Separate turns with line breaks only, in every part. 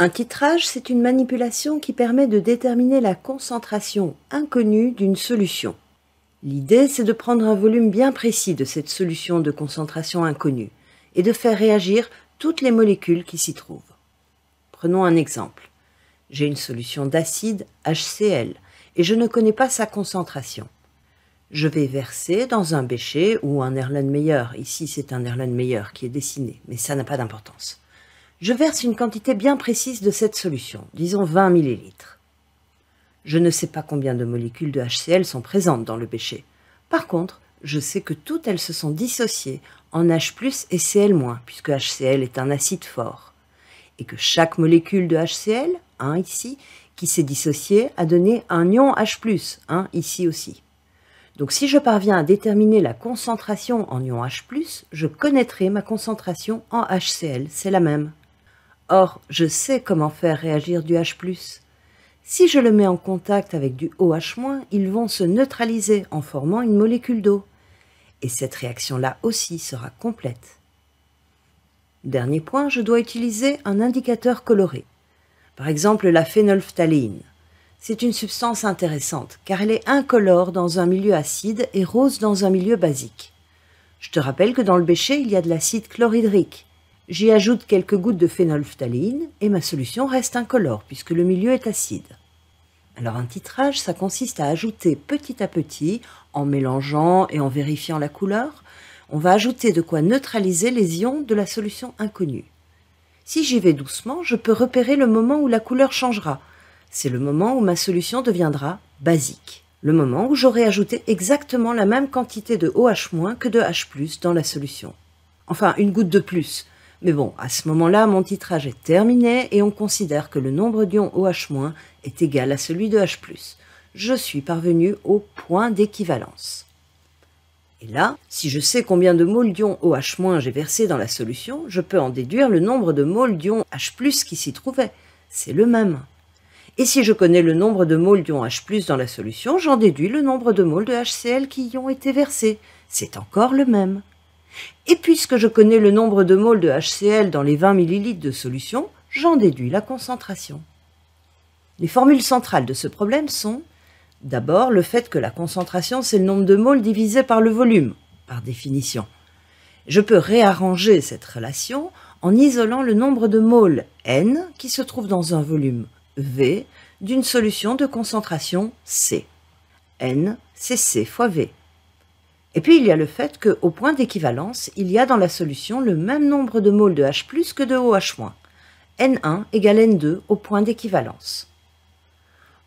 Un titrage, c'est une manipulation qui permet de déterminer la concentration inconnue d'une solution. L'idée, c'est de prendre un volume bien précis de cette solution de concentration inconnue et de faire réagir toutes les molécules qui s'y trouvent. Prenons un exemple. J'ai une solution d'acide HCl et je ne connais pas sa concentration. Je vais verser dans un bécher ou un Erlenmeyer. Ici, c'est un Erlenmeyer qui est dessiné, mais ça n'a pas d'importance. Je verse une quantité bien précise de cette solution, disons 20 ml. Je ne sais pas combien de molécules de HCl sont présentes dans le bécher. Par contre, je sais que toutes elles se sont dissociées en H+, et Cl-, puisque HCl est un acide fort. Et que chaque molécule de HCl, 1 ici, qui s'est dissociée a donné un ion H+, 1 ici aussi. Donc si je parviens à déterminer la concentration en ion H+, je connaîtrai ma concentration en HCl, c'est la même. Or, je sais comment faire réagir du H+. Si je le mets en contact avec du OH-, ils vont se neutraliser en formant une molécule d'eau. Et cette réaction-là aussi sera complète. Dernier point, je dois utiliser un indicateur coloré. Par exemple, la phénolphtaléine. C'est une substance intéressante car elle est incolore dans un milieu acide et rose dans un milieu basique. Je te rappelle que dans le bécher, il y a de l'acide chlorhydrique. J'y ajoute quelques gouttes de phénolphtaline et ma solution reste incolore puisque le milieu est acide. Alors un titrage, ça consiste à ajouter petit à petit, en mélangeant et en vérifiant la couleur, on va ajouter de quoi neutraliser les ions de la solution inconnue. Si j'y vais doucement, je peux repérer le moment où la couleur changera. C'est le moment où ma solution deviendra basique. Le moment où j'aurai ajouté exactement la même quantité de OH- que de H+, dans la solution. Enfin, une goutte de plus, mais bon, à ce moment-là, mon titrage est terminé et on considère que le nombre d'ions OH- est égal à celui de H+. Je suis parvenu au point d'équivalence. Et là, si je sais combien de moles d'ions OH- j'ai versé dans la solution, je peux en déduire le nombre de moles d'ions H+, qui s'y trouvaient. C'est le même. Et si je connais le nombre de moles d'ions H+, dans la solution, j'en déduis le nombre de moles de HCl qui y ont été versés. C'est encore le même. Et puisque je connais le nombre de moles de HCl dans les 20 ml de solution, j'en déduis la concentration. Les formules centrales de ce problème sont d'abord le fait que la concentration c'est le nombre de moles divisé par le volume, par définition. Je peux réarranger cette relation en isolant le nombre de moles N qui se trouve dans un volume V d'une solution de concentration C. N, c'est C fois V. Et puis il y a le fait qu'au point d'équivalence, il y a dans la solution le même nombre de moles de H+, que de OH-. N1 égale N2 au point d'équivalence.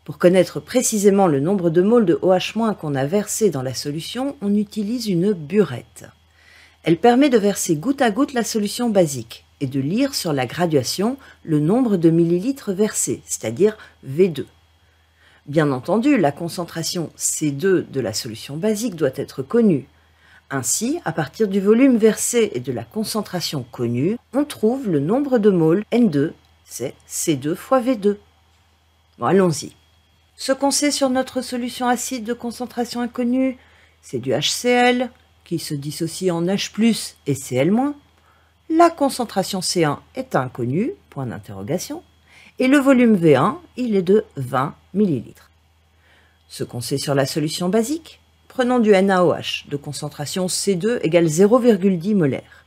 Pour connaître précisément le nombre de moles de OH- qu'on a versé dans la solution, on utilise une burette. Elle permet de verser goutte à goutte la solution basique et de lire sur la graduation le nombre de millilitres versés, c'est-à-dire V2. Bien entendu, la concentration C2 de la solution basique doit être connue. Ainsi, à partir du volume versé et de la concentration connue, on trouve le nombre de moles N2, c'est C2 fois V2. allons-y. Ce qu'on sait sur notre solution acide de concentration inconnue, c'est du HCl qui se dissocie en H+, et Cl-. La concentration C1 est inconnue, point d'interrogation, et le volume V1, il est de 20 ce qu'on sait sur la solution basique, prenons du NaOH de concentration C2 égale 0,10 molaire.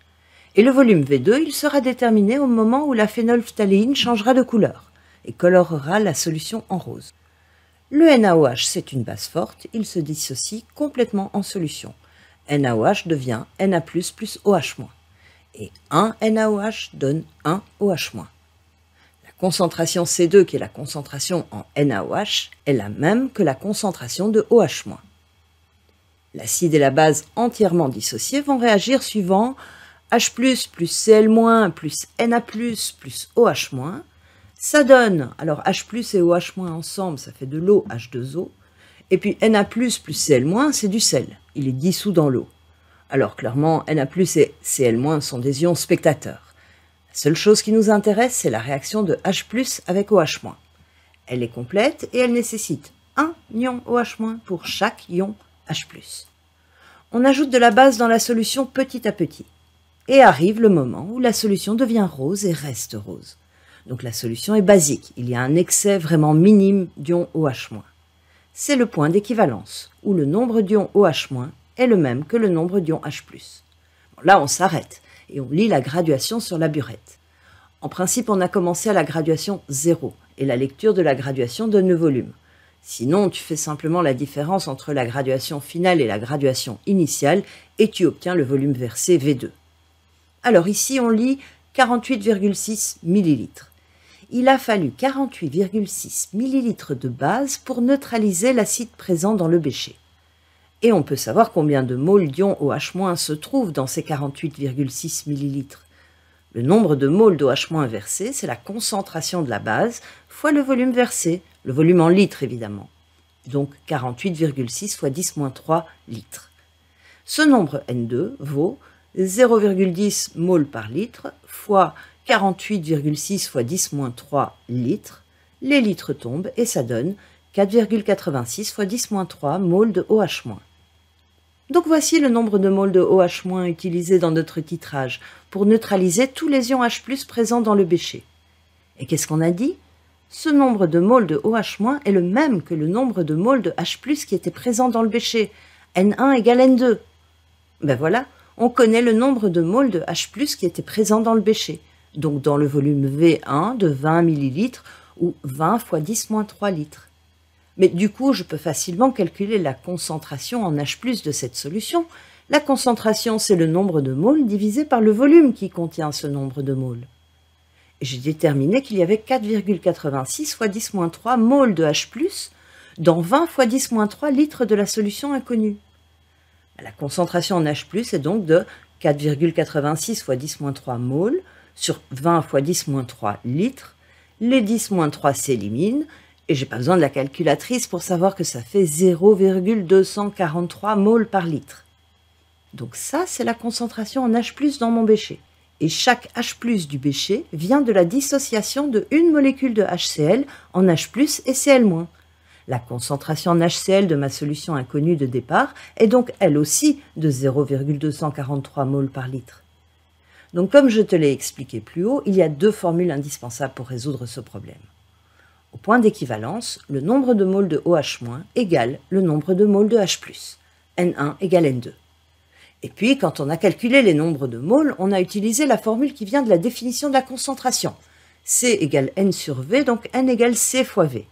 Et le volume V2, il sera déterminé au moment où la phénolphtaléine changera de couleur et colorera la solution en rose. Le NaOH, c'est une base forte, il se dissocie complètement en solution. NaOH devient Na++ plus OH-. Et 1 NaOH donne 1 OH- concentration C2, qui est la concentration en NaOH, est la même que la concentration de OH-. L'acide et la base entièrement dissociés vont réagir suivant H+, plus Cl-, plus Na+, plus OH-. Ça donne, alors H+, et OH- ensemble, ça fait de l'eau, H2O. Et puis Na+, plus Cl-, c'est du sel. Il est dissous dans l'eau. Alors clairement, Na+, et Cl- sont des ions spectateurs seule chose qui nous intéresse, c'est la réaction de H+, avec OH-. Elle est complète et elle nécessite un ion OH- pour chaque ion H+. On ajoute de la base dans la solution petit à petit. Et arrive le moment où la solution devient rose et reste rose. Donc la solution est basique, il y a un excès vraiment minime d'ions OH-. C'est le point d'équivalence, où le nombre d'ions OH- est le même que le nombre d'ions H+. là, on s'arrête et on lit la graduation sur la burette. En principe, on a commencé à la graduation 0 et la lecture de la graduation donne le volume. Sinon, tu fais simplement la différence entre la graduation finale et la graduation initiale et tu obtiens le volume versé V2. Alors ici, on lit 48,6 ml. Il a fallu 48,6 ml de base pour neutraliser l'acide présent dans le bécher et on peut savoir combien de moles d'ion OH- se trouvent dans ces 48,6 ml. Le nombre de moles d'OH- versé, c'est la concentration de la base fois le volume versé, le volume en litres évidemment. Donc 48,6 fois 10-3 litres. Ce nombre N2 vaut 0,10 mol par litre fois 48,6 fois 10-3 litres. Les litres tombent et ça donne 4,86 x 10 3 mol de OH-. Donc voici le nombre de mol de OH- utilisé dans notre titrage pour neutraliser tous les ions H+, présents dans le bécher. Et qu'est-ce qu'on a dit Ce nombre de mol de OH- est le même que le nombre de mol de H+, qui était présent dans le bécher. N1 égale N2. Ben voilà, on connaît le nombre de mol de H+, qui était présent dans le bécher, donc dans le volume V1 de 20 ml ou 20 x 10 3 litres. Mais du coup, je peux facilement calculer la concentration en H de cette solution. La concentration, c'est le nombre de moles divisé par le volume qui contient ce nombre de moles. J'ai déterminé qu'il y avait 4,86 fois 10 3 moles de H dans 20 fois 10 3 litres de la solution inconnue. La concentration en H est donc de 4,86 fois 10 3 moles sur 20 fois 10 3 litres. Les 10 3 s'éliminent et j'ai pas besoin de la calculatrice pour savoir que ça fait 0,243 mol par litre. Donc ça, c'est la concentration en H+, dans mon bécher. Et chaque H+, du bécher vient de la dissociation de une molécule de HCl en H+, et Cl-. La concentration en HCl de ma solution inconnue de départ est donc elle aussi de 0,243 mol par litre. Donc comme je te l'ai expliqué plus haut, il y a deux formules indispensables pour résoudre ce problème. Au point d'équivalence, le nombre de moles de OH- égale le nombre de moles de H+. N1 égale N2. Et puis, quand on a calculé les nombres de moles, on a utilisé la formule qui vient de la définition de la concentration. C égale N sur V, donc N égale C fois V.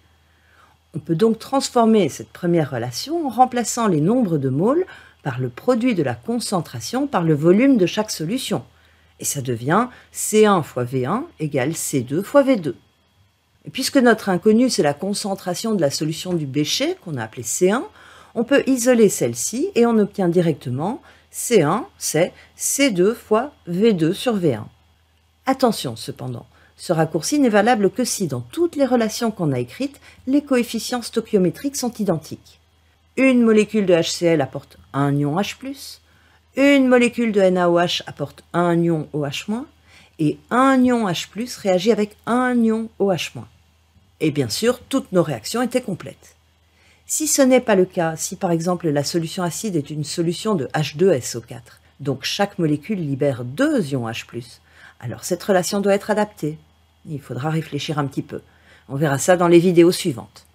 On peut donc transformer cette première relation en remplaçant les nombres de moles par le produit de la concentration par le volume de chaque solution. Et ça devient C1 fois V1 égale C2 fois V2 puisque notre inconnu, c'est la concentration de la solution du bécher, qu'on a appelée C1, on peut isoler celle-ci et on obtient directement C1, c'est C2 fois V2 sur V1. Attention cependant, ce raccourci n'est valable que si, dans toutes les relations qu'on a écrites, les coefficients stoichiométriques sont identiques. Une molécule de HCl apporte un ion H+, une molécule de NaOH apporte un ion OH-, et un ion H+, réagit avec un ion OH-. Et bien sûr, toutes nos réactions étaient complètes. Si ce n'est pas le cas, si par exemple la solution acide est une solution de H2SO4, donc chaque molécule libère deux ions H+, alors cette relation doit être adaptée. Il faudra réfléchir un petit peu. On verra ça dans les vidéos suivantes.